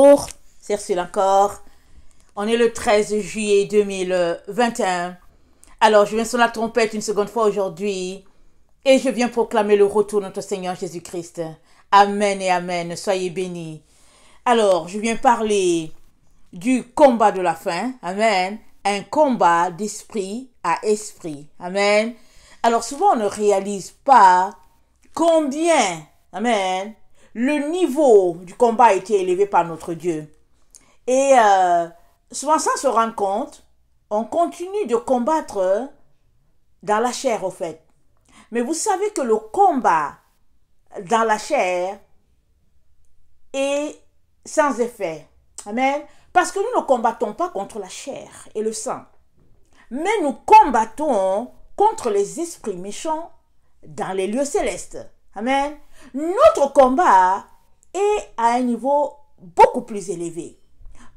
Bonjour, c'est encore. On est le 13 juillet 2021. Alors, je viens sur la trompette une seconde fois aujourd'hui et je viens proclamer le retour de notre Seigneur Jésus-Christ. Amen et Amen. Soyez bénis. Alors, je viens parler du combat de la faim. Amen. Un combat d'esprit à esprit. Amen. Alors, souvent, on ne réalise pas combien, Amen, le niveau du combat a été élevé par notre Dieu. Et euh, souvent, sans se rendre compte, on continue de combattre dans la chair, au fait. Mais vous savez que le combat dans la chair est sans effet. Amen. Parce que nous ne combattons pas contre la chair et le sang. Mais nous combattons contre les esprits méchants dans les lieux célestes. Amen. Notre combat est à un niveau beaucoup plus élevé.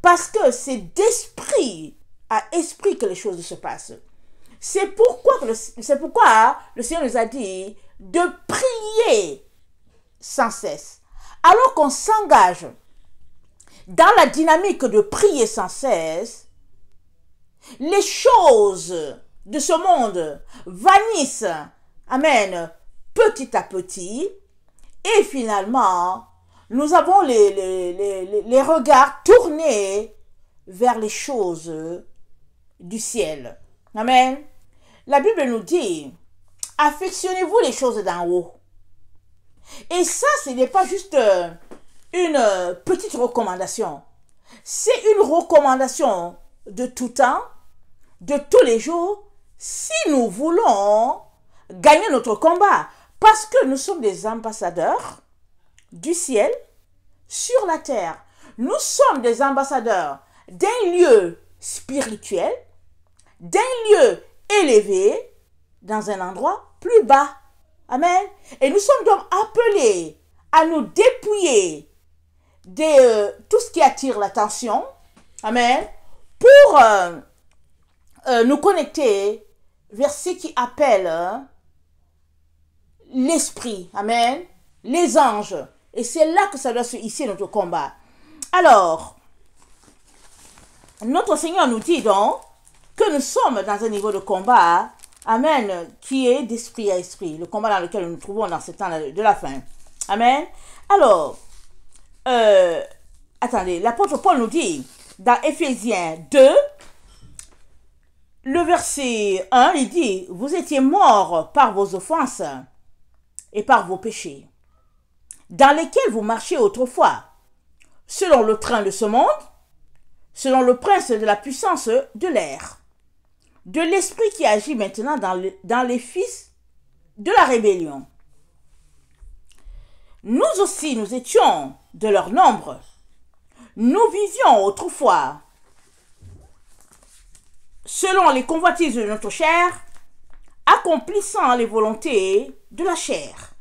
Parce que c'est d'esprit à esprit que les choses se passent. C'est pourquoi, c'est pourquoi le Seigneur nous a dit de prier sans cesse. Alors qu'on s'engage dans la dynamique de prier sans cesse, les choses de ce monde vanissent, amen, petit à petit, et finalement, nous avons les, les, les regards tournés vers les choses du ciel. Amen. La Bible nous dit, affectionnez-vous les choses d'en haut. Et ça, ce n'est pas juste euh, une euh, petite recommandation. C'est une recommandation de tout temps, de tous les jours, si nous voulons gagner notre combat. Parce que nous sommes des ambassadeurs du ciel sur la terre. Nous sommes des ambassadeurs d'un lieu spirituel, d'un lieu élevé, dans un endroit plus bas. Amen. Et nous sommes donc appelés à nous dépouiller de euh, tout ce qui attire l'attention. Amen. Pour euh, euh, nous connecter vers ce qui appelle hein, l'esprit. Amen. Les anges. Et c'est là que ça doit se hisser notre combat. Alors, notre Seigneur nous dit donc que nous sommes dans un niveau de combat, Amen, qui est d'esprit à esprit, le combat dans lequel nous nous trouvons dans ce temps de la fin. Amen. Alors, euh, attendez, l'apôtre Paul nous dit dans Ephésiens 2, le verset 1, il dit, vous étiez morts par vos offenses et par vos péchés, dans lesquels vous marchiez autrefois, selon le train de ce monde, selon le prince de la puissance de l'air, de l'esprit qui agit maintenant dans, dans les fils de la rébellion. Nous aussi, nous étions de leur nombre. Nous vivions autrefois, selon les convoitises de notre chair, accomplissant les volontés de la chair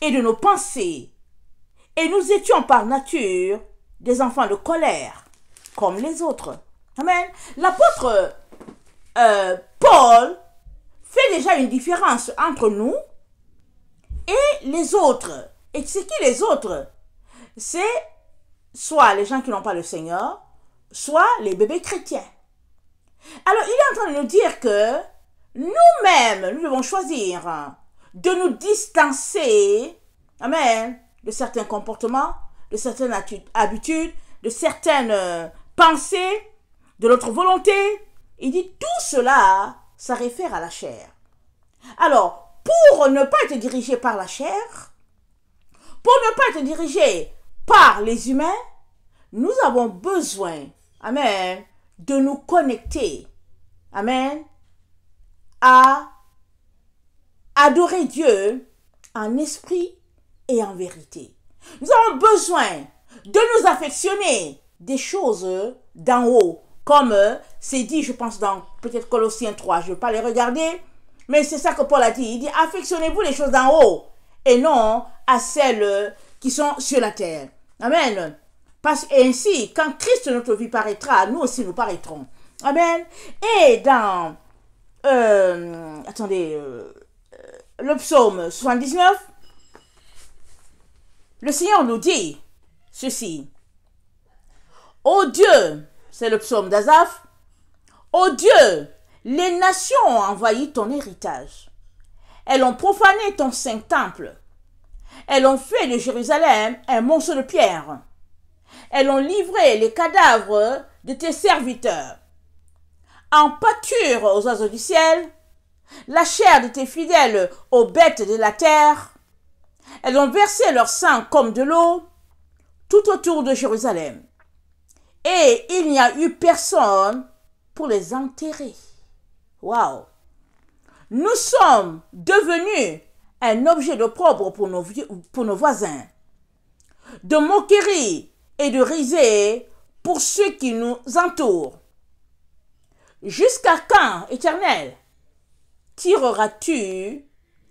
et de nos pensées, et nous étions par nature des enfants de colère, comme les autres. Amen. L'apôtre euh, Paul fait déjà une différence entre nous et les autres. Et c'est qui les autres C'est soit les gens qui n'ont pas le Seigneur, soit les bébés chrétiens. Alors il est en train de nous dire que nous-mêmes, nous devons choisir de nous distancer, amen, de certains comportements, de certaines habitudes, de certaines euh, pensées, de notre volonté. Il dit tout cela, ça réfère à la chair. Alors, pour ne pas être dirigé par la chair, pour ne pas être dirigé par les humains, nous avons besoin, amen, de nous connecter, amen, à adorer Dieu en esprit et en vérité. Nous avons besoin de nous affectionner des choses d'en haut, comme euh, c'est dit, je pense, dans peut-être Colossiens 3, je ne vais pas les regarder, mais c'est ça que Paul a dit. Il dit, affectionnez-vous les choses d'en haut et non à celles qui sont sur la terre. Amen. Parce et ainsi, quand Christ notre vie paraîtra, nous aussi nous paraîtrons. Amen. Et dans... Euh, attendez. Euh, le psaume 79, le Seigneur nous dit ceci. Ô Dieu, c'est le psaume d'Azaph, ô Dieu, les nations ont envahi ton héritage. Elles ont profané ton saint temple. Elles ont fait de Jérusalem un monceau de pierre. Elles ont livré les cadavres de tes serviteurs en pâture aux oiseaux du ciel la chair de tes fidèles aux bêtes de la terre. Elles ont versé leur sang comme de l'eau tout autour de Jérusalem. Et il n'y a eu personne pour les enterrer. Wow, Nous sommes devenus un objet d'opprobre pour nos, pour nos voisins, de moquerie et de risée pour ceux qui nous entourent. Jusqu'à quand, éternel, tireras-tu,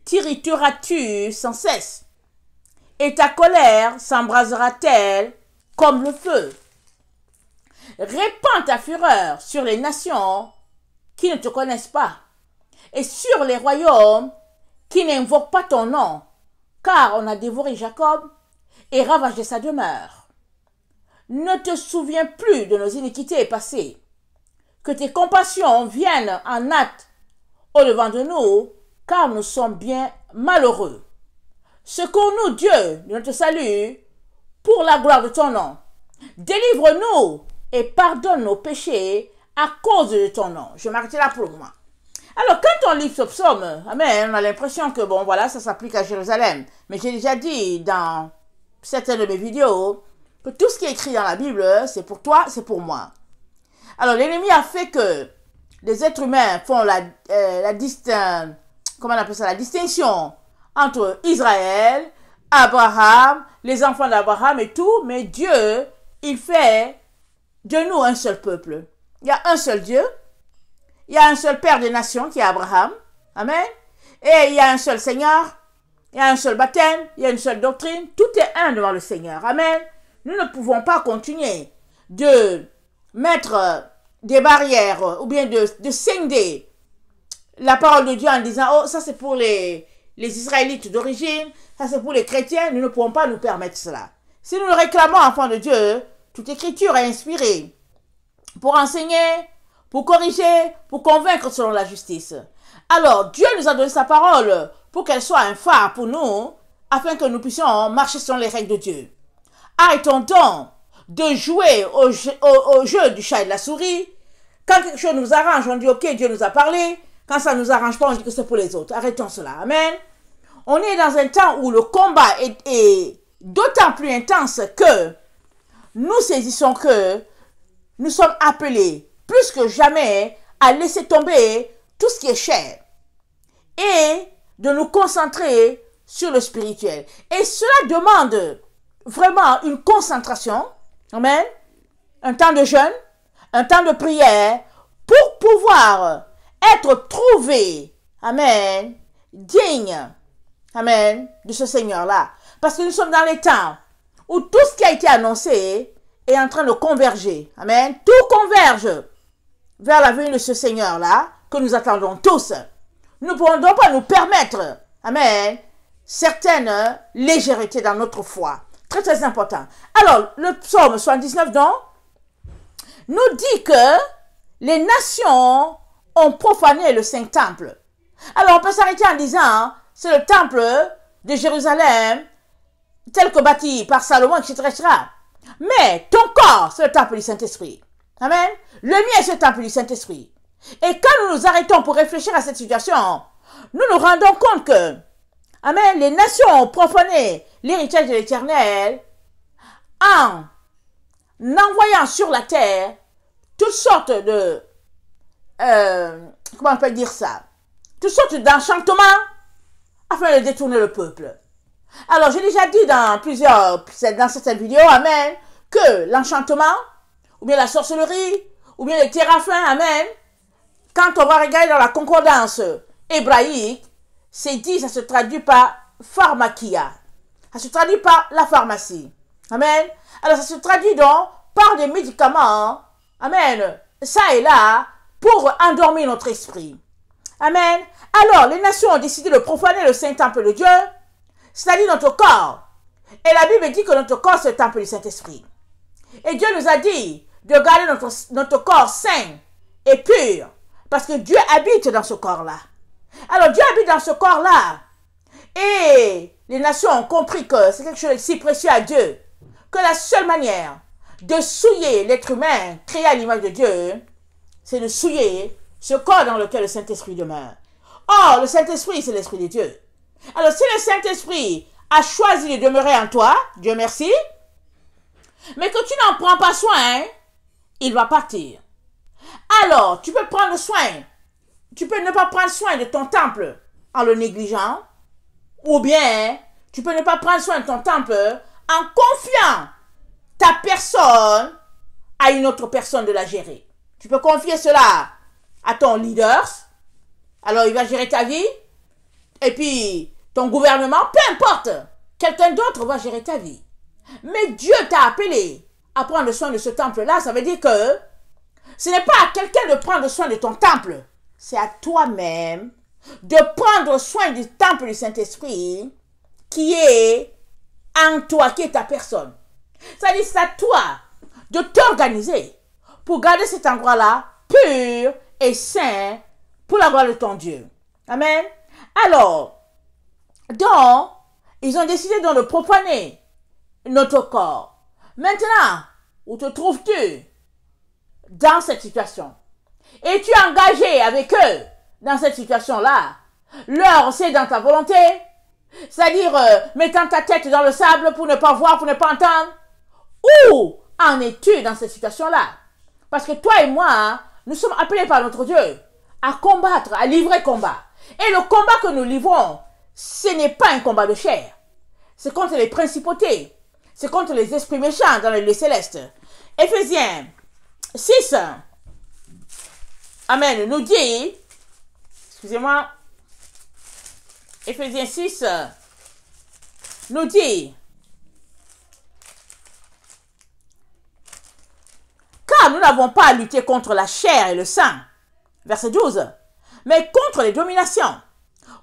tiriteras tu sans cesse Et ta colère s'embrasera-t-elle comme le feu Répands ta fureur sur les nations qui ne te connaissent pas et sur les royaumes qui n'invoquent pas ton nom, car on a dévoré Jacob et ravagé sa demeure. Ne te souviens plus de nos iniquités passées, que tes compassions viennent en acte au-devant de nous, car nous sommes bien malheureux. Secours-nous, Dieu, de notre salut, pour la gloire de ton nom. Délivre-nous et pardonne nos péchés à cause de ton nom. Je m'arrête là pour le moment. Alors, quand on lit ce psaume, amen, on a l'impression que, bon, voilà, ça s'applique à Jérusalem. Mais j'ai déjà dit dans certaines de mes vidéos que tout ce qui est écrit dans la Bible, c'est pour toi, c'est pour moi. Alors, l'ennemi a fait que les êtres humains font la, euh, la, euh, ça? la distinction entre Israël, Abraham, les enfants d'Abraham et tout, mais Dieu, il fait de nous un seul peuple. Il y a un seul Dieu, il y a un seul Père des nations qui est Abraham, Amen, et il y a un seul Seigneur, il y a un seul baptême, il y a une seule doctrine, tout est un devant le Seigneur, Amen. Nous ne pouvons pas continuer de mettre euh, des barrières ou bien de, de scinder la parole de Dieu en disant Oh, ça c'est pour les, les Israélites d'origine, ça c'est pour les chrétiens, nous ne pouvons pas nous permettre cela. Si nous le réclamons, fond de Dieu, toute écriture est inspirée pour enseigner, pour corriger, pour convaincre selon la justice. Alors, Dieu nous a donné sa parole pour qu'elle soit un phare pour nous, afin que nous puissions marcher selon les règles de Dieu. Arrêtons donc de jouer au au jeu du chat et de la souris quand quelque chose nous arrange, on dit ok, Dieu nous a parlé. Quand ça ne nous arrange pas, on dit que c'est pour les autres. Arrêtons cela. Amen. On est dans un temps où le combat est, d'autant plus intense que nous saisissons que nous sommes appelés plus que jamais à laisser tomber tout ce qui est cher et de nous concentrer sur le spirituel. Et cela demande vraiment une concentration, amen, un temps de jeûne, un temps de prière pour pouvoir être trouvé, Amen, digne, Amen, de ce Seigneur-là. Parce que nous sommes dans les temps où tout ce qui a été annoncé est en train de converger. Amen. Tout converge vers la venue de ce Seigneur-là que nous attendons tous. Nous ne pouvons donc pas nous permettre, Amen, certaines légèretés dans notre foi. Très, très important. Alors, le psaume 79, donc, nous dit que les nations ont profané le Saint-Temple. Alors on peut s'arrêter en disant, hein, c'est le temple de Jérusalem tel que bâti par Salomon, etc. Mais ton corps, c'est le temple du Saint-Esprit. Amen. Le mien, c'est le temple du Saint-Esprit. Et quand nous nous arrêtons pour réfléchir à cette situation, nous nous rendons compte que, Amen, les nations ont profané l'héritage de l'Éternel en envoyant sur la terre toutes sortes de... Euh, comment on peut dire ça Toutes sortes d'enchantements afin de détourner le peuple. Alors, j'ai déjà dit dans plusieurs, dans certaines vidéos, Amen, que l'enchantement, ou bien la sorcellerie, ou bien les terraphins, Amen, quand on va regarder dans la concordance hébraïque, c'est dit, ça se traduit par pharmakia. Ça se traduit par la pharmacie. Amen. Alors, ça se traduit donc par des médicaments. Hein. Amen. Ça et là, pour endormir notre esprit. Amen. Alors, les nations ont décidé de profaner le saint temple de Dieu, c'est-à-dire notre corps. Et la Bible dit que notre corps, c'est le temple du Saint-Esprit. Et Dieu nous a dit de garder notre, notre corps sain et pur, parce que Dieu habite dans ce corps-là. Alors, Dieu habite dans ce corps-là. Et les nations ont compris que c'est quelque chose de si précieux à Dieu que la seule manière de souiller l'être humain créé à l'image de Dieu, c'est de souiller ce corps dans lequel le Saint-Esprit demeure. Or, le Saint-Esprit, c'est l'Esprit de Dieu. Alors, si le Saint-Esprit a choisi de demeurer en toi, Dieu merci, mais que tu n'en prends pas soin, il va partir. Alors, tu peux prendre soin. Tu peux ne pas prendre soin de ton temple en le négligeant. Ou bien, tu peux ne pas prendre soin de ton temple en confiant ta personne à une autre personne de la gérer. Tu peux confier cela à ton leader. Alors il va gérer ta vie. Et puis ton gouvernement, peu importe. Quelqu'un d'autre va gérer ta vie. Mais Dieu t'a appelé à prendre soin de ce temple-là. Ça veut dire que ce n'est pas à quelqu'un de prendre soin de ton temple. C'est à toi-même de prendre soin du temple du Saint-Esprit qui est en toi qui est ta personne. C'est-à-dire, c'est à toi de t'organiser pour garder cet endroit-là pur et sain pour la gloire de ton Dieu. Amen. Alors, donc, ils ont décidé de profaner notre corps. Maintenant, où te trouves-tu dans cette situation? Es-tu engagé avec eux dans cette situation-là? Leur, c'est dans ta volonté c'est-à-dire euh, mettant ta tête dans le sable pour ne pas voir, pour ne pas entendre Où en es-tu dans cette situation-là Parce que toi et moi, hein, nous sommes appelés par notre Dieu à combattre, à livrer combat. Et le combat que nous livrons, ce n'est pas un combat de chair. C'est contre les principautés. C'est contre les esprits méchants dans les lieux célestes. Éphésiens 6, Amen, nous dit, excusez-moi, Éphésiens 6 nous dit Car nous n'avons pas à lutter contre la chair et le sang, verset 12, mais contre les dominations,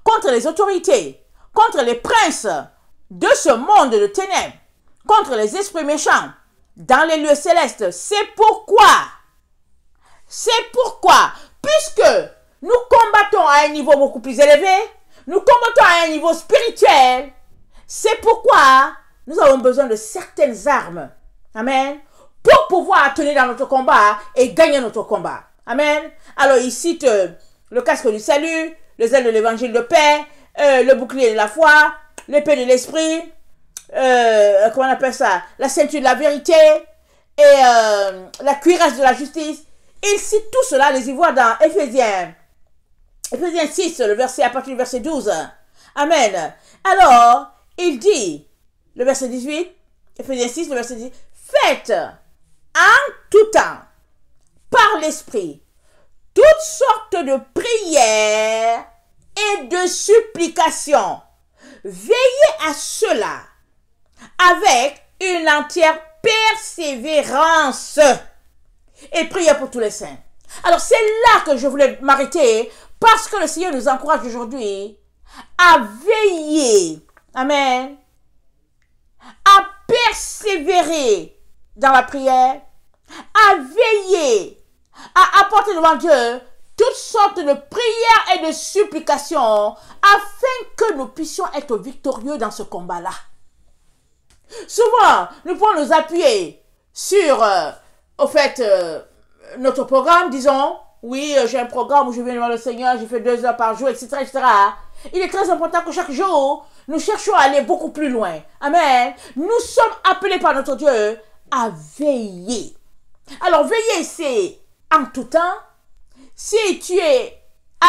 contre les autorités, contre les princes de ce monde de ténèbres, contre les esprits méchants dans les lieux célestes. C'est pourquoi, c'est pourquoi, puisque nous combattons à un niveau beaucoup plus élevé, nous combattons à un niveau spirituel. C'est pourquoi nous avons besoin de certaines armes. Amen. Pour pouvoir tenir dans notre combat et gagner notre combat. Amen. Alors il cite euh, le casque du salut, le zèle de l'évangile de paix, euh, le bouclier de la foi, l'épée de l'esprit, euh, comment on appelle ça, la ceinture de la vérité et la cuirasse de la justice. Il cite tout cela, les y voit dans Ephésiens, Ephésiens 6, le verset, à partir du verset 12. Amen. Alors, il dit, le verset 18, Ephésiens 6, le verset 18, faites en tout temps, par l'Esprit, toutes sortes de prières et de supplications. Veillez à cela avec une entière persévérance et priez pour tous les saints. Alors c'est là que je voulais m'arrêter parce que le Seigneur nous encourage aujourd'hui à veiller. Amen. À persévérer dans la prière. À veiller. À apporter devant Dieu toutes sortes de prières et de supplications afin que nous puissions être victorieux dans ce combat-là. Souvent, nous pouvons nous appuyer sur, euh, au fait, euh, notre programme, disons, oui, euh, j'ai un programme où je viens devant le Seigneur, j'ai fait deux heures par jour, etc., etc. Il est très important que chaque jour, nous cherchions à aller beaucoup plus loin. Amen. Nous sommes appelés par notre Dieu à veiller. Alors, veiller, c'est en tout temps. Si tu es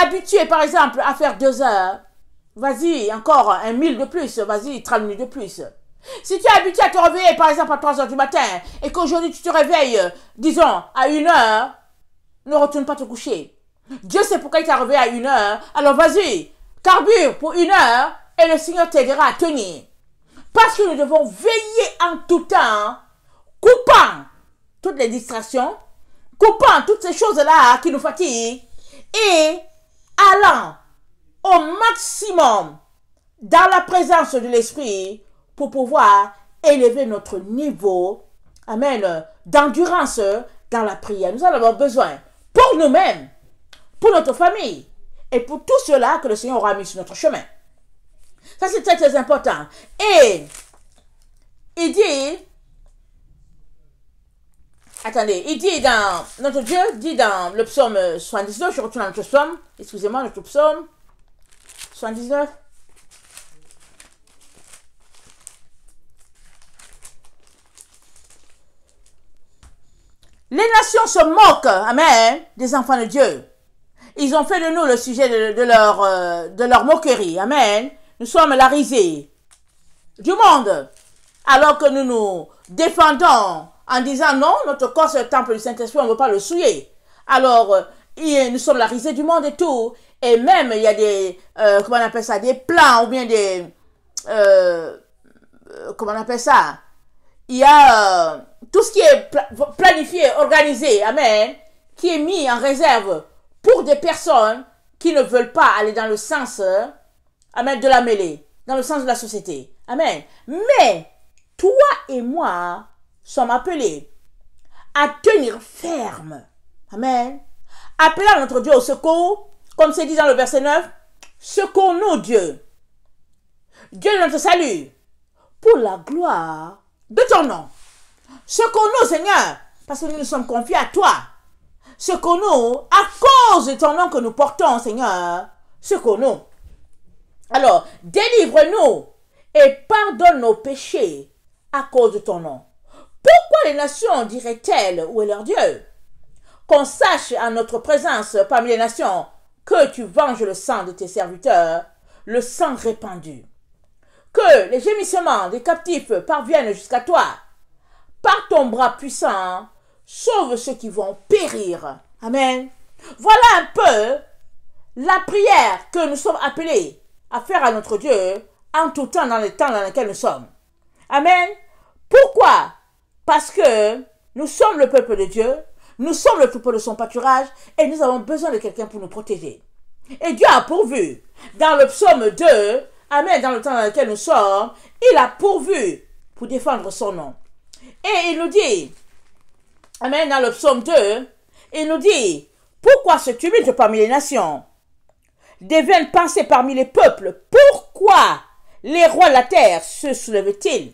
habitué, par exemple, à faire deux heures, vas-y, encore un mille de plus, vas-y, trente minutes de plus. Si tu es habitué à te réveiller, par exemple, à trois heures du matin, et qu'aujourd'hui tu te réveilles, euh, disons, à une heure, ne retourne pas te coucher. Dieu sait pourquoi il t'a arrivé à une heure. Alors vas-y, carbure pour une heure et le Seigneur t'aidera à tenir. Parce que nous devons veiller en tout temps, coupant toutes les distractions, coupant toutes ces choses-là qui nous fatiguent et allant au maximum dans la présence de l'Esprit pour pouvoir élever notre niveau, amen, d'endurance dans la prière. Nous allons avoir besoin pour nous-mêmes, pour notre famille et pour tout cela que le Seigneur aura mis sur notre chemin. Ça, c'est très, très important. Et il dit, attendez, il dit dans, notre Dieu dit dans le psaume 79, je retourne à notre psaume, excusez-moi, notre psaume 79, Les nations se moquent, amen, des enfants de Dieu. Ils ont fait de nous le sujet de, leur, euh, de leur moquerie, amen. Nous sommes la risée du monde. Alors que nous nous défendons en disant non, notre corps est le temple du Saint-Esprit, on ne veut pas le souiller. Alors, euh, nous sommes la risée du monde et tout. Et même, il y a des, euh, comment on appelle ça, des plans ou bien des, comment on appelle ça, il y a tout ce qui est planifié, organisé, amen, qui est mis en réserve pour des personnes qui ne veulent pas aller dans le sens, euh, amen, de la mêlée, dans le sens de la société. Amen. Mais toi et moi sommes appelés à tenir ferme. Amen. Appelons notre Dieu au secours, comme c'est dit dans le verset 9, secours-nous Dieu. Dieu notre salut, pour la gloire de ton nom. Ce qu'on nous Seigneur, parce que nous nous sommes confiés à toi. Ce qu'on nous à cause de ton nom que nous portons, Seigneur. Ce qu'on nous Alors, délivre-nous et pardonne nos péchés à cause de ton nom. Pourquoi les nations diraient-elles où est leur Dieu Qu'on sache à notre présence parmi les nations que tu venges le sang de tes serviteurs, le sang répandu. Que les gémissements des captifs parviennent jusqu'à toi par ton bras puissant, hein. sauve ceux qui vont périr. Amen. Voilà un peu la prière que nous sommes appelés à faire à notre Dieu en tout temps dans le temps dans lequel nous sommes. Amen. Pourquoi Parce que nous sommes le peuple de Dieu, nous sommes le troupeau de son pâturage et nous avons besoin de quelqu'un pour nous protéger. Et Dieu a pourvu. Dans le psaume 2, Amen, dans le temps dans lequel nous sommes, il a pourvu pour défendre son nom. Et il nous dit, Amen, dans le psaume 2, il nous dit, pourquoi se tumulte parmi les nations Des vaines pensées parmi les peuples, pourquoi les rois de la terre se soulevent ils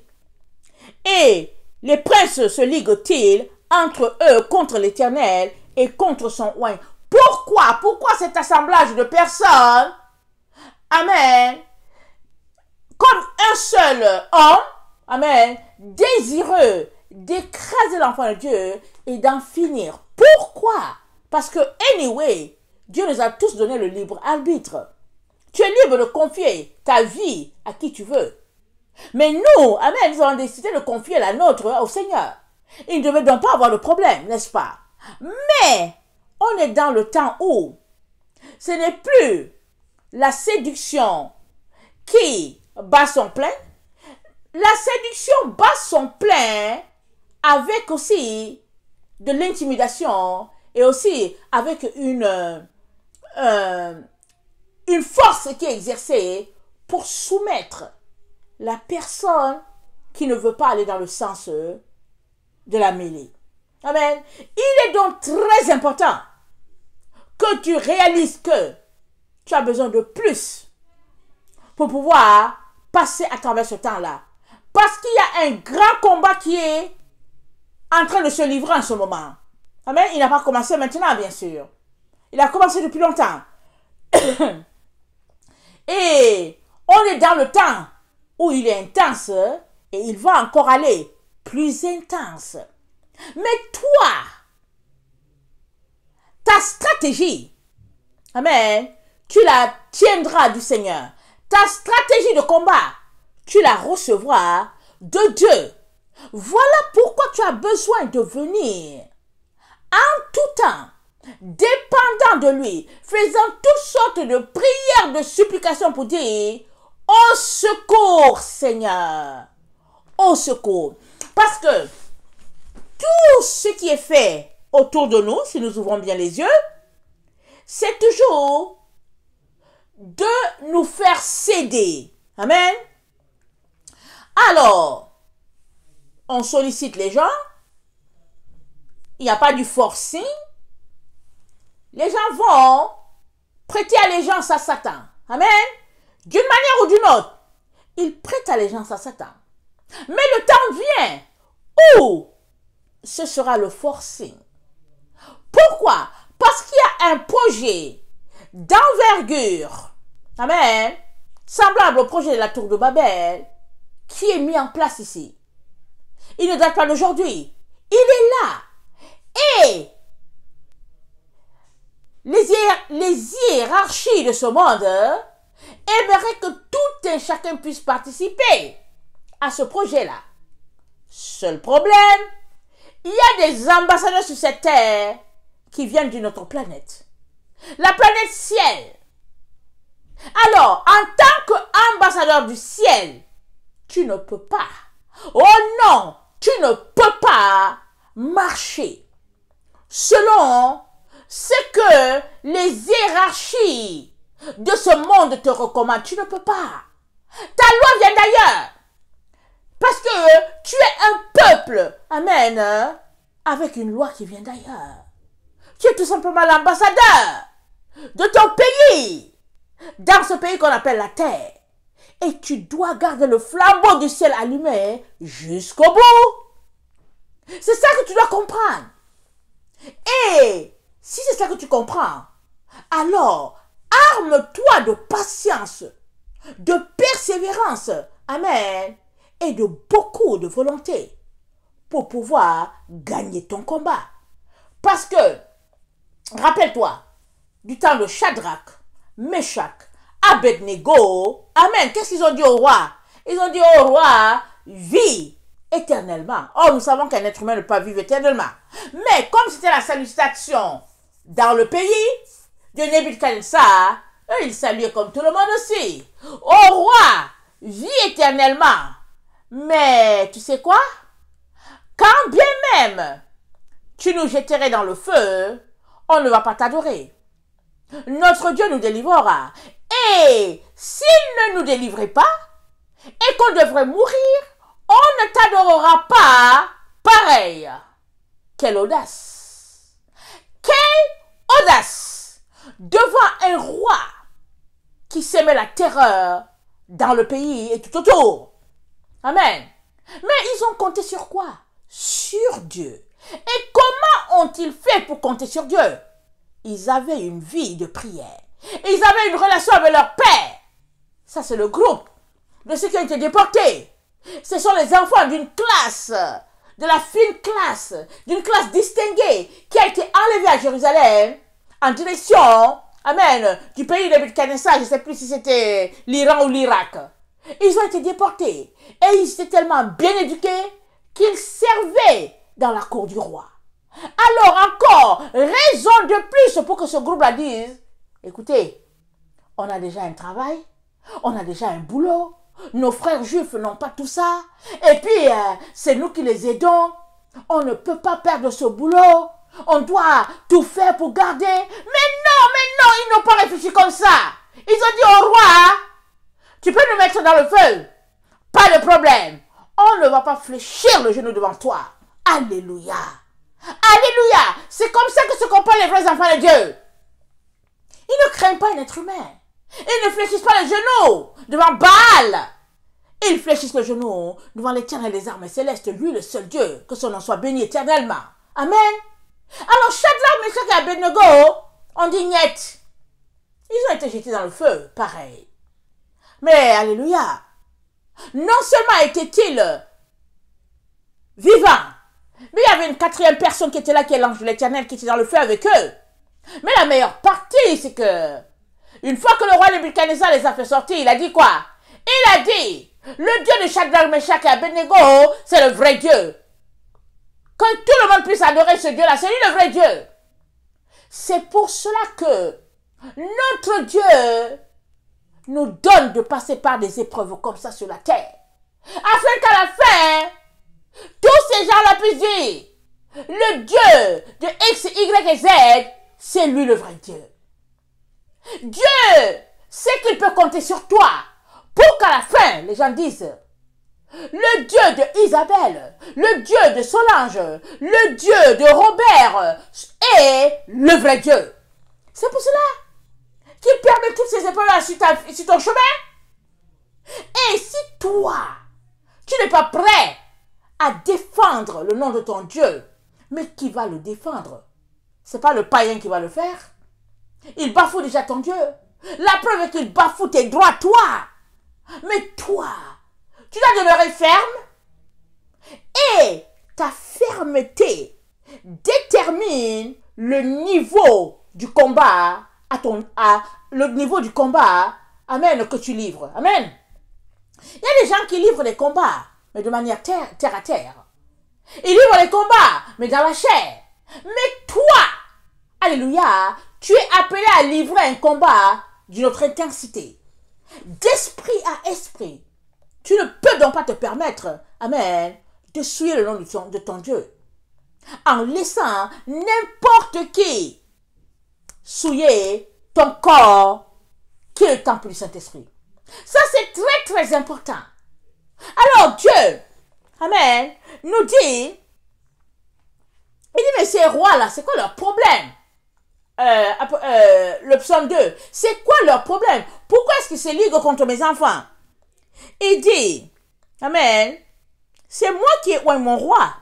Et les princes se liguent-ils entre eux contre l'Éternel et contre son oint, Pourquoi Pourquoi cet assemblage de personnes Amen. Comme un seul homme, Amen, désireux d'écraser l'enfant de Dieu et d'en finir. Pourquoi Parce que, anyway, Dieu nous a tous donné le libre arbitre. Tu es libre de confier ta vie à qui tu veux. Mais nous, Amen, nous avons décidé de confier la nôtre au Seigneur. Il ne devait donc pas avoir de problème, n'est-ce pas Mais on est dans le temps où ce n'est plus la séduction qui bat son plein, la séduction bat son plein avec aussi de l'intimidation et aussi avec une, euh, euh, une force qui est exercée pour soumettre la personne qui ne veut pas aller dans le sens de la mêlée. Amen. Il est donc très important que tu réalises que tu as besoin de plus pour pouvoir passer à travers ce temps-là. Parce qu'il y a un grand combat qui est en train de se livrer en ce moment. Amen. Il n'a pas commencé maintenant, bien sûr. Il a commencé depuis longtemps. et on est dans le temps où il est intense et il va encore aller plus intense. Mais toi, ta stratégie, Amen, tu la tiendras du Seigneur. Ta stratégie de combat, tu la recevras de Dieu. Voilà pourquoi tu as besoin de venir en tout temps, dépendant de lui, faisant toutes sortes de prières, de supplications pour dire, au secours Seigneur, au secours. Parce que tout ce qui est fait autour de nous, si nous ouvrons bien les yeux, c'est toujours de nous faire céder. Amen. Alors, on sollicite les gens. Il n'y a pas du forcing. Les gens vont prêter allégeance à Satan. Amen. D'une manière ou d'une autre, ils prêtent allégeance à Satan. Mais le temps vient où ce sera le forcing. Pourquoi Parce qu'il y a un projet d'envergure. Amen. Semblable au projet de la tour de Babel qui est mis en place ici. Il ne date pas d'aujourd'hui. Il est là. Et les, hiérarchies de ce monde Aimerait eh ben, aimeraient que tout et chacun puisse participer à ce projet-là. Seul problème, il y a des ambassadeurs sur cette terre qui viennent d'une autre planète. La planète ciel. Alors, en tant qu'ambassadeur du ciel, tu ne peux pas. Oh non, tu ne peux pas marcher selon ce que les hiérarchies de ce monde te recommandent. Tu ne peux pas. Ta loi vient d'ailleurs. Parce que tu es un peuple. Amen. Avec une loi qui vient d'ailleurs. Tu es tout simplement l'ambassadeur de ton pays. Dans ce pays qu'on appelle la terre. Et tu dois garder le flambeau du ciel allumé hein, jusqu'au bout. C'est ça que tu dois comprendre. Et si c'est ça que tu comprends, alors arme-toi de patience, de persévérance, amen, et de beaucoup de volonté pour pouvoir gagner ton combat. Parce que, rappelle-toi, du temps de Shadrach, Meshach Abednego. Amen. Qu'est-ce qu'ils ont dit au roi Ils ont dit au roi, vis éternellement. Or, oh, nous savons qu'un être humain ne peut pas vivre éternellement. Mais comme c'était la salutation dans le pays de Nebuchadnezzar, eux, ils saluaient comme tout le monde aussi. Au roi, vis éternellement. Mais tu sais quoi Quand bien même tu nous jetterais dans le feu, on ne va pas t'adorer. Notre Dieu nous délivrera et s'il ne nous délivrait pas, et qu'on devrait mourir, on ne t'adorera pas pareil. Quelle audace Quelle audace Devant un roi qui sème la terreur dans le pays et tout autour. Amen. Mais ils ont compté sur quoi Sur Dieu. Et comment ont-ils fait pour compter sur Dieu Ils avaient une vie de prière ils avaient une relation avec leur père. Ça, c'est le groupe de ceux qui ont été déportés. Ce sont les enfants d'une classe, de la fine classe, d'une classe distinguée qui a été enlevée à Jérusalem en direction, amen, du pays de je ne sais plus si c'était l'Iran ou l'Irak. Ils ont été déportés et ils étaient tellement bien éduqués qu'ils servaient dans la cour du roi. Alors encore, raison de plus pour que ce groupe là dise, Écoutez, on a déjà un travail, on a déjà un boulot. Nos frères juifs n'ont pas tout ça. Et puis, euh, c'est nous qui les aidons. On ne peut pas perdre ce boulot. On doit tout faire pour garder. Mais non, mais non, ils n'ont pas réfléchi comme ça. Ils ont dit au roi, tu peux nous mettre dans le feu. Pas de problème. On ne va pas fléchir le genou devant toi. Alléluia. Alléluia. C'est comme ça que se comportent les vrais enfants de Dieu. Ils ne craignent pas un être humain. Ils ne fléchissent pas les genoux devant Baal. Ils fléchissent les genoux devant les et les armes célestes, lui le seul Dieu, que son nom soit béni éternellement. Amen. Alors Shadrach, Meshach et Abednego ont dit net. Ils ont été jetés dans le feu, pareil. Mais, alléluia, non seulement était-il vivant, mais il y avait une quatrième personne qui était là, qui est l'ange de l'éternel, qui était dans le feu avec eux. Mais la meilleure partie, c'est que, une fois que le roi Nebuchadnezzar les a fait sortir, il a dit quoi Il a dit, le Dieu de Shadrach, Meshach et Abednego, c'est le vrai Dieu. Que tout le monde puisse adorer ce Dieu-là, c'est lui le vrai Dieu. C'est pour cela que notre Dieu nous donne de passer par des épreuves comme ça sur la terre. Afin qu'à la fin, tous ces gens-là puissent dire, le Dieu de X, Y et Z c'est lui le vrai Dieu. Dieu sait qu'il peut compter sur toi pour qu'à la fin, les gens disent, le Dieu de Isabelle, le Dieu de Solange, le Dieu de Robert est le vrai Dieu. C'est pour cela qu'il permet toutes ces épreuves sur, sur ton chemin. Et si toi, tu n'es pas prêt à défendre le nom de ton Dieu, mais qui va le défendre n'est pas le païen qui va le faire. Il bafoue déjà ton Dieu. La preuve est qu'il bafoue tes droits, toi. Mais toi, tu dois demeurer ferme. Et ta fermeté détermine le niveau du combat à ton à le niveau du combat amen que tu livres amen il y a des gens qui livrent des combats mais de manière terre, terre à terre ils livrent les combats mais dans la chair mais toi Alléluia. Tu es appelé à livrer un combat d'une autre intensité. D'esprit à esprit. Tu ne peux donc pas te permettre, Amen, de souiller le nom de ton, Dieu. En laissant n'importe qui souiller ton corps qui est le temple du Saint-Esprit. Ça, c'est très, très important. Alors, Dieu, Amen, nous dit, il dit, mais ces rois-là, c'est quoi leur problème euh, euh, le psaume 2. C'est quoi leur problème Pourquoi est-ce qu'ils se liguent contre mes enfants Il dit, Amen, c'est moi qui ai mon roi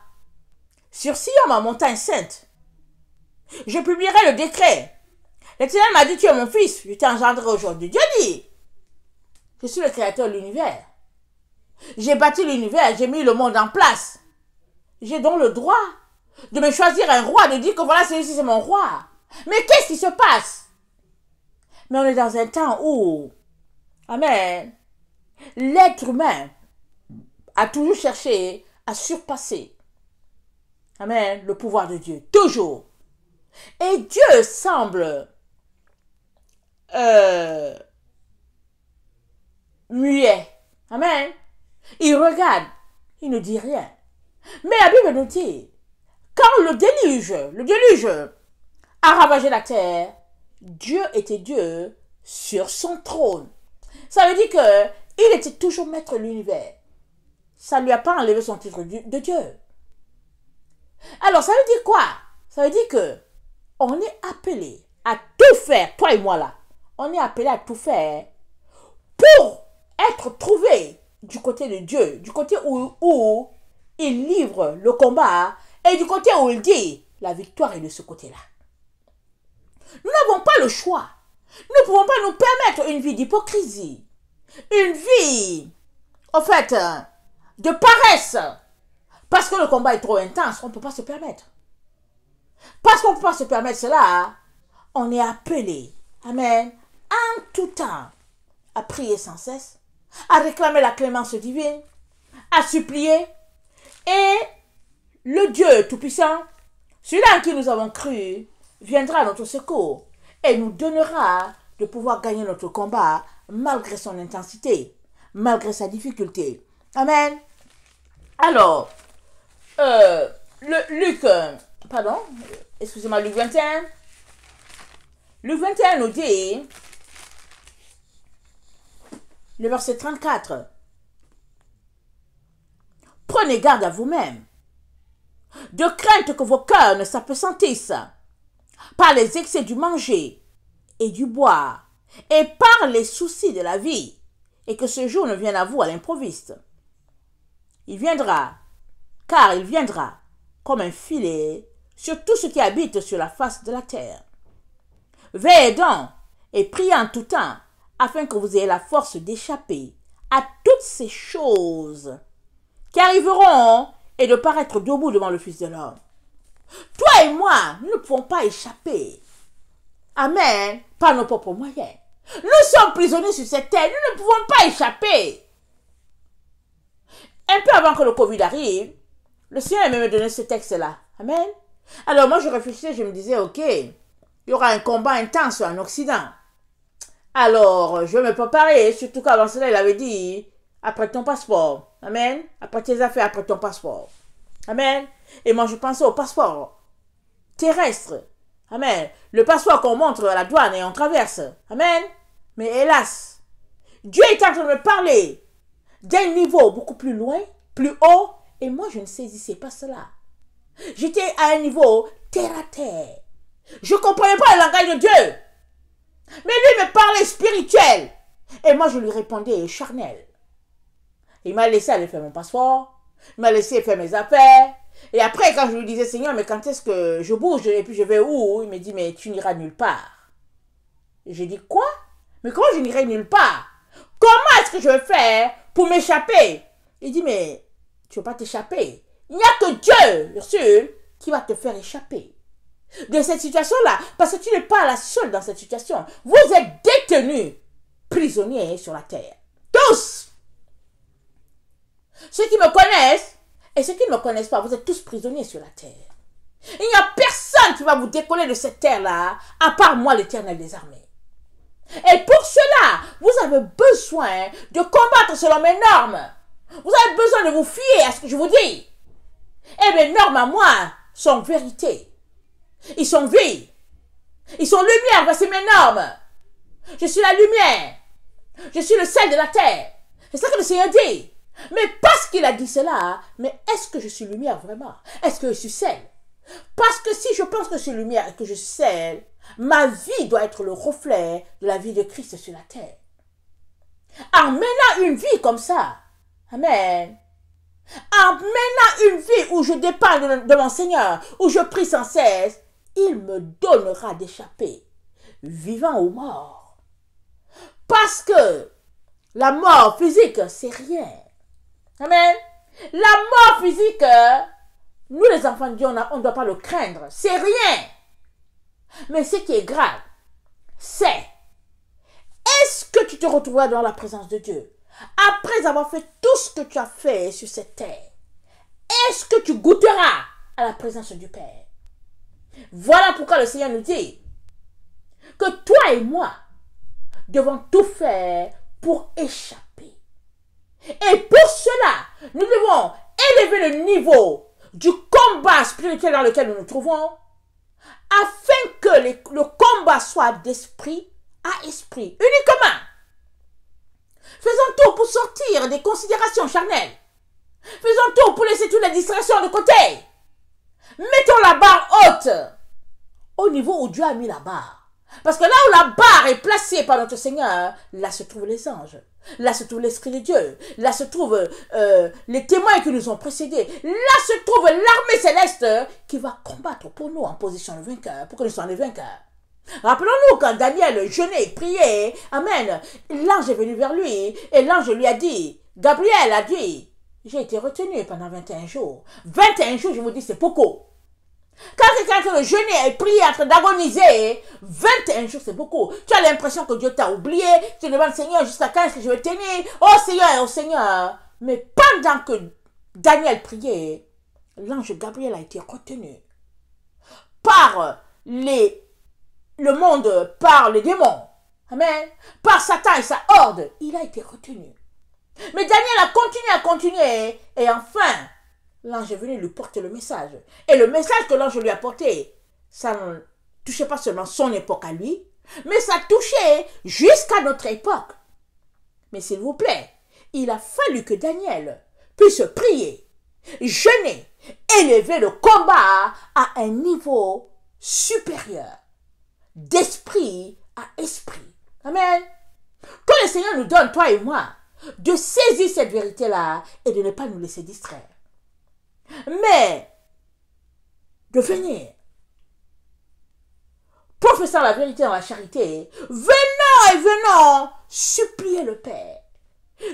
sur Sion, ma montagne sainte. Je publierai le décret. L'Éternel m'a dit, tu es mon fils, je t'ai engendré aujourd'hui. Dieu dit, je suis le créateur de l'univers. J'ai bâti l'univers, j'ai mis le monde en place. J'ai donc le droit de me choisir un roi, de dire que voilà, celui-ci c'est mon roi. Mais qu'est-ce qui se passe Mais on est dans un temps où, Amen, l'être humain a toujours cherché à surpasser, Amen, le pouvoir de Dieu. Toujours. Et Dieu semble euh, muet. Amen. Il regarde, il ne dit rien. Mais la Bible nous dit, quand le déluge, le déluge a ravagé la terre, Dieu était Dieu sur son trône. Ça veut dire que il était toujours maître de l'univers. Ça ne lui a pas enlevé son titre de Dieu. Alors ça veut dire quoi Ça veut dire que on est appelé à tout faire, toi et moi là. On est appelé à tout faire pour être trouvé du côté de Dieu, du côté où il livre le combat et du côté où il dit la victoire est de ce côté-là. Nous n'avons pas le choix. Nous ne pouvons pas nous permettre une vie d'hypocrisie. Une vie, en fait, euh, de paresse. Parce que le combat est trop intense, on ne peut pas se permettre. Parce qu'on ne peut pas se permettre cela, on est appelé, Amen, en tout temps, à prier sans cesse, à réclamer la clémence divine, à supplier. Et le Dieu Tout-Puissant, celui-là en qui nous avons cru, viendra à notre secours et nous donnera de pouvoir gagner notre combat malgré son intensité, malgré sa difficulté. Amen. Alors, euh, le, Luc, pardon, excusez-moi, Luc 21. Luc 21 nous dit, le verset 34, prenez garde à vous-même, de crainte que vos cœurs ne s'appesantissent par les excès du manger et du boire, et par les soucis de la vie, et que ce jour ne vienne à vous à l'improviste. Il viendra, car il viendra, comme un filet, sur tout ce qui habite sur la face de la terre. Veillez donc et priez en tout temps, afin que vous ayez la force d'échapper à toutes ces choses qui arriveront et de paraître debout devant le Fils de l'homme et moi, nous ne pouvons pas échapper. Amen. Par nos propres moyens. Nous sommes prisonniers sur cette terre. Nous ne pouvons pas échapper. Un peu avant que le Covid arrive, le Seigneur aimait me donné ce texte-là. Amen. Alors moi, je réfléchissais, je me disais, OK, il y aura un combat intense en Occident. Alors, je me préparais. surtout qu'avant cela, il avait dit, après ton passeport. Amen. Après tes affaires, après ton passeport. Amen. Et moi, je pensais au passeport terrestre. Amen. Le passeport qu'on montre à la douane et on traverse. Amen. Mais hélas, Dieu est en train de me parler d'un niveau beaucoup plus loin, plus haut, et moi je ne saisissais pas cela. J'étais à un niveau terre à terre. Je ne comprenais pas le langage de Dieu. Mais lui me parlait spirituel. Et moi je lui répondais charnel. Il m'a laissé aller faire mon passeport. Il m'a laissé faire mes affaires. Et après, quand je lui disais, Seigneur, mais quand est-ce que je bouge et puis je vais où Il me dit, mais tu n'iras nulle part. J'ai dit, quoi Mais comment je n'irai nulle part Comment est-ce que je vais faire pour m'échapper Il dit, mais tu ne vas pas t'échapper. Il n'y a que Dieu, Monsieur qui va te faire échapper de cette situation-là. Parce que tu n'es pas la seule dans cette situation. Vous êtes détenus, prisonniers sur la terre. Tous. Ceux qui me connaissent et ceux qui ne me connaissent pas, vous êtes tous prisonniers sur la terre. Il n'y a personne qui va vous décoller de cette terre-là, à part moi, l'éternel des armées. Et pour cela, vous avez besoin de combattre selon mes normes. Vous avez besoin de vous fier à ce que je vous dis. Et mes normes à moi sont vérité. Ils sont vie. Ils sont lumière, voici mes normes. Je suis la lumière. Je suis le sel de la terre. C'est ça que le Seigneur dit. Mais parce qu'il a dit cela, mais est-ce que je suis lumière vraiment Est-ce que je suis celle? Parce que si je pense que je suis lumière et que je suis celle, ma vie doit être le reflet de la vie de Christ sur la terre. En menant une vie comme ça, Amen. En menant une vie où je dépends de mon Seigneur, où je prie sans cesse, il me donnera d'échapper, vivant ou mort. Parce que la mort physique, c'est rien. Amen. La mort physique, euh, nous les enfants de Dieu, on ne doit pas le craindre. C'est rien. Mais ce qui est grave, c'est est-ce que tu te retrouveras dans la présence de Dieu après avoir fait tout ce que tu as fait sur cette terre Est-ce que tu goûteras à la présence du Père Voilà pourquoi le Seigneur nous dit que toi et moi devons tout faire pour échapper et pour cela, nous devons élever le niveau du combat spirituel dans lequel nous nous trouvons afin que le combat soit d'esprit à esprit, uniquement. Faisons tout pour sortir des considérations charnelles. Faisons tout pour laisser toutes les distractions de côté. Mettons la barre haute au niveau où Dieu a mis la barre. Parce que là où la barre est placée par notre Seigneur, là se trouvent les anges. Là se trouve l'Esprit de Dieu. Là se trouvent euh, les témoins qui nous ont précédés. Là se trouve l'armée céleste qui va combattre pour nous en position de vainqueur, pour que nous soyons les vainqueurs. Rappelons-nous quand Daniel jeûnait et priait, Amen, l'ange est venu vers lui et l'ange lui a dit, Gabriel a dit, j'ai été retenu pendant 21 jours. 21 jours, je vous dis, c'est beaucoup. Quand quelqu'un train de jeûner et prier, en train d'agoniser, 21 jours, c'est beaucoup. Tu as l'impression que Dieu t'a oublié. Tu demandes, Seigneur, jusqu'à quand est-ce que je vais tenir Oh Seigneur, oh Seigneur. Mais pendant que Daniel priait, l'ange Gabriel a été retenu par les, le monde, par les démons. Amen. Par Satan et sa horde, il a été retenu. Mais Daniel a continué à continuer. Et enfin, l'ange est venu lui porter le message. Et le message que l'ange lui a porté, ça ne touchait pas seulement son époque à lui, mais ça touchait jusqu'à notre époque. Mais s'il vous plaît, il a fallu que Daniel puisse prier, jeûner, élever le combat à un niveau supérieur, d'esprit à esprit. Amen. Que le Seigneur nous donne, toi et moi, de saisir cette vérité-là et de ne pas nous laisser distraire. Mais, De venir professant la vérité dans la charité, venant et venant, supplier le Père,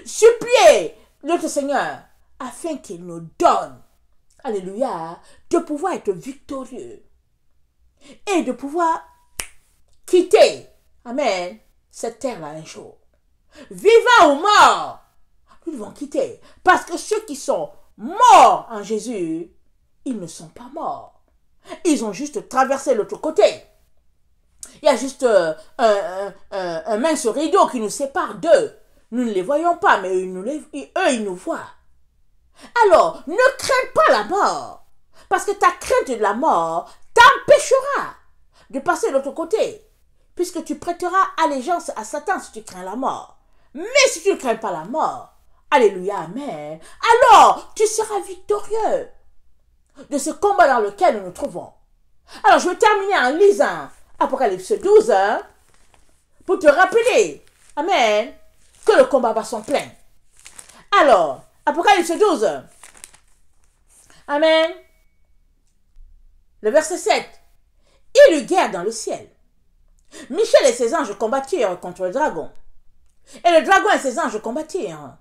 supplier notre Seigneur, afin qu'il nous donne, alléluia, de pouvoir être victorieux et de pouvoir quitter, amen, cette terre-là un jour. Vivant ou mort, nous devons quitter parce que ceux qui sont morts en Jésus, ils ne sont pas morts. Ils ont juste traversé l'autre côté. Il y a juste euh, euh, euh, un, mince rideau qui nous sépare d'eux. Nous ne les voyons pas, mais nous eux, ils nous voient. Alors, ne crains pas la mort, parce que ta crainte de la mort t'empêchera de passer l'autre côté, puisque tu prêteras allégeance à Satan si tu crains la mort. Mais si tu ne crains pas la mort, Alléluia, Amen. Alors, tu seras victorieux de ce combat dans lequel nous nous trouvons. Alors, je vais terminer en lisant Apocalypse 12 hein, pour te rappeler, Amen, que le combat va son plein. Alors, Apocalypse 12, Amen, le verset 7. Il eut guerre dans le ciel. Michel et ses anges combattirent contre le dragon. Et le dragon et ses anges combattirent.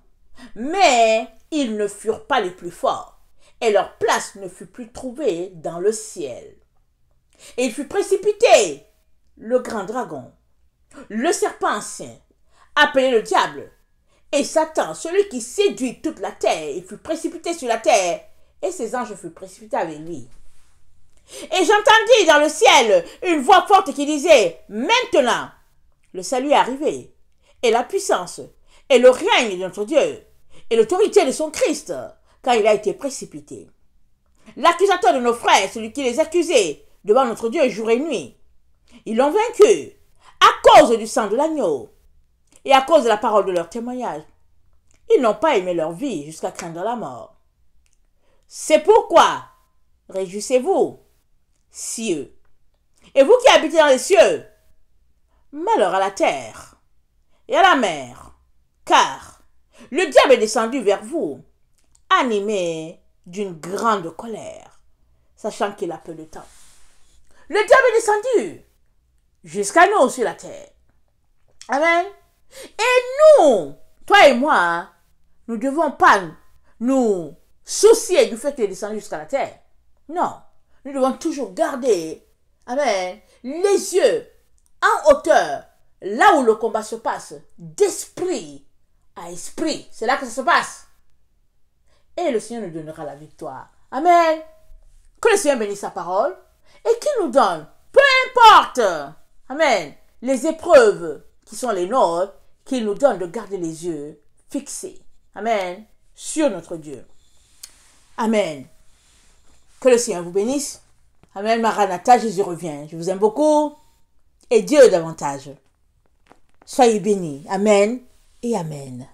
Mais ils ne furent pas les plus forts, et leur place ne fut plus trouvée dans le ciel. Et il fut précipité, le grand dragon, le serpent ancien, appelé le diable, et Satan, celui qui séduit toute la terre, il fut précipité sur la terre, et ses anges furent précipités avec lui. Et j'entendis dans le ciel une voix forte qui disait, Maintenant, le salut est arrivé, et la puissance, et le règne de notre Dieu et l'autorité de son Christ, car il a été précipité. L'accusateur de nos frères, celui qui les accusait devant notre Dieu jour et nuit, ils l'ont vaincu à cause du sang de l'agneau et à cause de la parole de leur témoignage. Ils n'ont pas aimé leur vie jusqu'à craindre la mort. C'est pourquoi réjouissez-vous, cieux, et vous qui habitez dans les cieux, malheur à la terre et à la mer car le diable est descendu vers vous, animé d'une grande colère, sachant qu'il a peu de temps. Le diable est descendu jusqu'à nous sur la terre. Amen. Et nous, toi et moi, nous ne devons pas nous soucier du fait qu'il est descendu jusqu'à la terre. Non. Nous devons toujours garder, amen, les yeux en hauteur, là où le combat se passe, d'esprit à esprit. C'est là que ça se passe. Et le Seigneur nous donnera la victoire. Amen. Que le Seigneur bénisse sa parole et qu'il nous donne, peu importe, Amen, les épreuves qui sont les nôtres, qu'il nous donne de garder les yeux fixés. Amen. Sur notre Dieu. Amen. Que le Seigneur vous bénisse. Amen. Maranatha, Jésus revient. Je vous aime beaucoup. Et Dieu davantage. Soyez bénis. Amen et Amen.